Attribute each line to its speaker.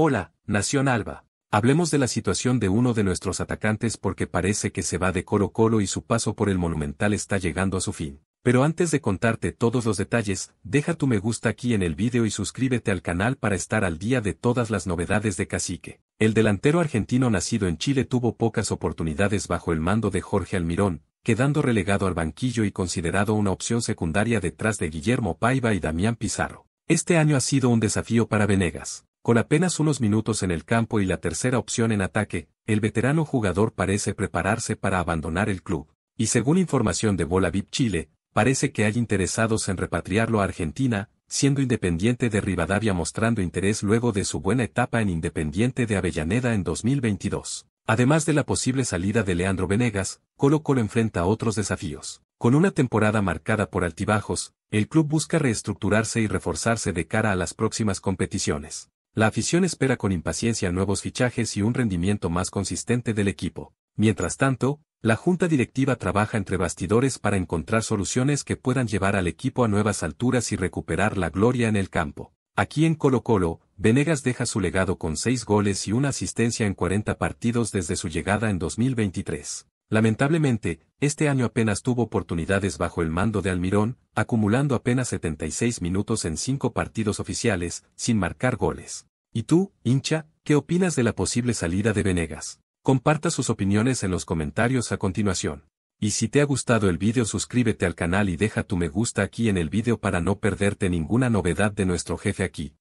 Speaker 1: Hola, Nación Alba. Hablemos de la situación de uno de nuestros atacantes porque parece que se va de Colo Colo y su paso por el Monumental está llegando a su fin. Pero antes de contarte todos los detalles, deja tu me gusta aquí en el vídeo y suscríbete al canal para estar al día de todas las novedades de Cacique. El delantero argentino nacido en Chile tuvo pocas oportunidades bajo el mando de Jorge Almirón, quedando relegado al banquillo y considerado una opción secundaria detrás de Guillermo Paiva y Damián Pizarro. Este año ha sido un desafío para Venegas. Con apenas unos minutos en el campo y la tercera opción en ataque, el veterano jugador parece prepararse para abandonar el club. Y según información de Bola VIP Chile, parece que hay interesados en repatriarlo a Argentina, siendo Independiente de Rivadavia mostrando interés luego de su buena etapa en Independiente de Avellaneda en 2022. Además de la posible salida de Leandro Venegas, Colo Colo enfrenta otros desafíos. Con una temporada marcada por altibajos, el club busca reestructurarse y reforzarse de cara a las próximas competiciones. La afición espera con impaciencia nuevos fichajes y un rendimiento más consistente del equipo. Mientras tanto, la junta directiva trabaja entre bastidores para encontrar soluciones que puedan llevar al equipo a nuevas alturas y recuperar la gloria en el campo. Aquí en Colo Colo, Venegas deja su legado con seis goles y una asistencia en 40 partidos desde su llegada en 2023. Lamentablemente, este año apenas tuvo oportunidades bajo el mando de Almirón, acumulando apenas 76 minutos en cinco partidos oficiales, sin marcar goles. Y tú, hincha, ¿qué opinas de la posible salida de Venegas? Comparta sus opiniones en los comentarios a continuación. Y si te ha gustado el vídeo suscríbete al canal y deja tu me gusta aquí en el vídeo para no perderte ninguna novedad de nuestro jefe aquí.